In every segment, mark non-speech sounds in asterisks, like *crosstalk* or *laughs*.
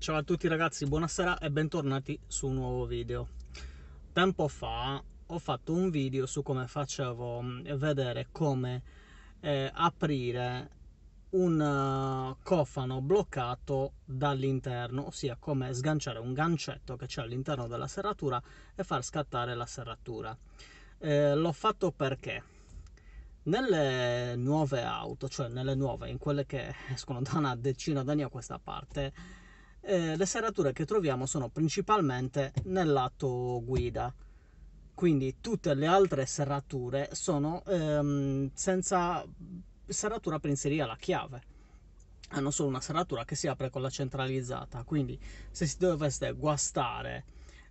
Ciao a tutti ragazzi, buonasera e bentornati su un nuovo video. Tempo fa ho fatto un video su come facevo mm, vedere come eh, aprire un uh, cofano bloccato dall'interno, ossia come sganciare un gancetto che c'è all'interno della serratura e far scattare la serratura. Eh, l'ho fatto perché nelle nuove auto, cioè nelle nuove, in quelle che *laughs* escono da una decina d'anni a questa parte, eh, le serrature che troviamo sono principalmente nel lato guida quindi tutte le altre serrature sono ehm, senza serratura per inserire la chiave hanno solo una serratura che si apre con la centralizzata quindi se si doveste guastare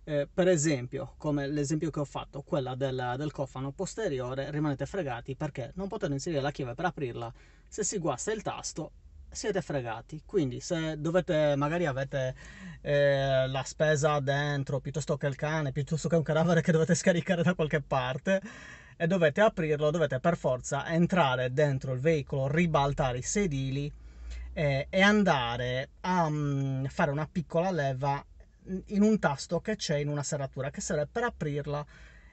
eh, per esempio come l'esempio che ho fatto quella del, del cofano posteriore rimanete fregati perché non potete inserire la chiave per aprirla se si guasta il tasto siete fregati. Quindi se dovete, magari avete eh, la spesa dentro, piuttosto che il cane, piuttosto che un cadavere che dovete scaricare da qualche parte e dovete aprirlo, dovete per forza entrare dentro il veicolo, ribaltare i sedili eh, e andare a um, fare una piccola leva in un tasto che c'è in una serratura che serve per aprirla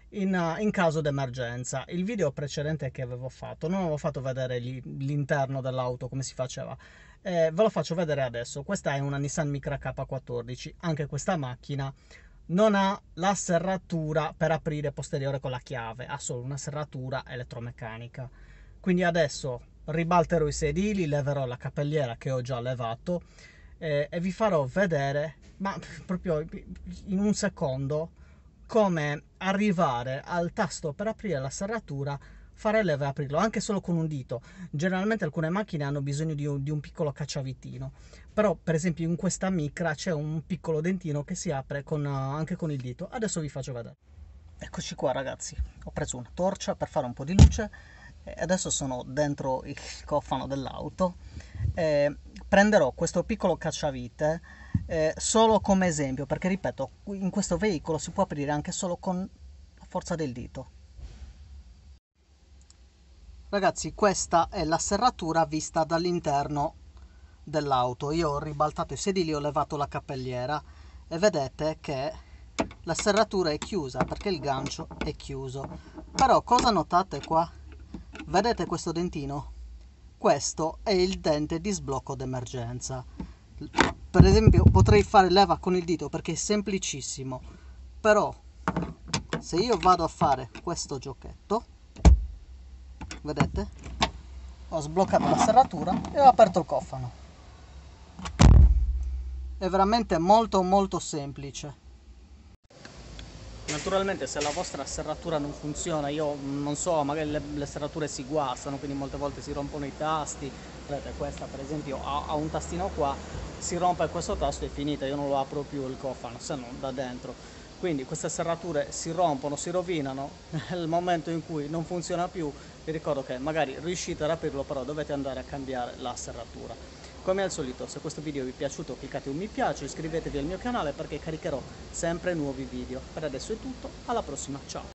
in, eh, in caso d'emergenza. Il video precedente che avevo fatto, non avevo fatto vedere gli, l'interno dell'auto come si faceva, eh, ve lo faccio vedere adesso. Questa è una Nissan Micra K14, anche questa macchina non ha la serratura per aprire posteriore con la chiave, ha solo una serratura elettromeccanica. Quindi adesso ribalterò i sedili, leverò la capelliera che ho già levato eh, e vi farò vedere, ma proprio in un secondo, come arrivare al tasto per aprire la serratura fare leva e aprirlo anche solo con un dito. Generalmente alcune macchine hanno bisogno di un, di un, piccolo cacciavitino, però per esempio in questa micra c'è un piccolo dentino che si apre con, uh, anche con il dito. Adesso vi faccio vedere. Eccoci qua ragazzi, ho preso una torcia per fare un po' di luce e adesso sono dentro il cofano dell'auto. Eh, prenderò questo piccolo cacciavite eh, solo come esempio, perché ripeto, in questo veicolo si può aprire anche solo con la forza del dito. Ragazzi, questa è la serratura vista dall'interno dell'auto. Io ho ribaltato i sedili, ho levato la cappelliera e vedete che la serratura è chiusa perché il gancio è chiuso. Però cosa notate qua? Vedete questo dentino? questo è il dente di sblocco d'emergenza. Per esempio potrei fare leva con il dito perché è semplicissimo, però se io vado a fare questo giochetto, vedete, ho sbloccato la serratura e ho aperto il cofano. È veramente molto molto semplice. Naturalmente se la vostra serratura non funziona, io non so, magari le, le serrature si guastano, quindi molte volte si rompono i tasti, vedete questa per esempio ha, ha, un tastino qua, si rompe questo tasto e è finita, io non lo apro più il cofano, se non da dentro. Quindi queste serrature si rompono, si rovinano, *laughs* nel momento in cui non funziona più vi ricordo che magari riuscite ad aprirlo però dovete andare a cambiare la serratura. Come al solito, se questo video vi è piaciuto cliccate un mi piace, iscrivetevi al mio canale perché caricherò sempre nuovi video. Per adesso è tutto, alla prossima, ciao!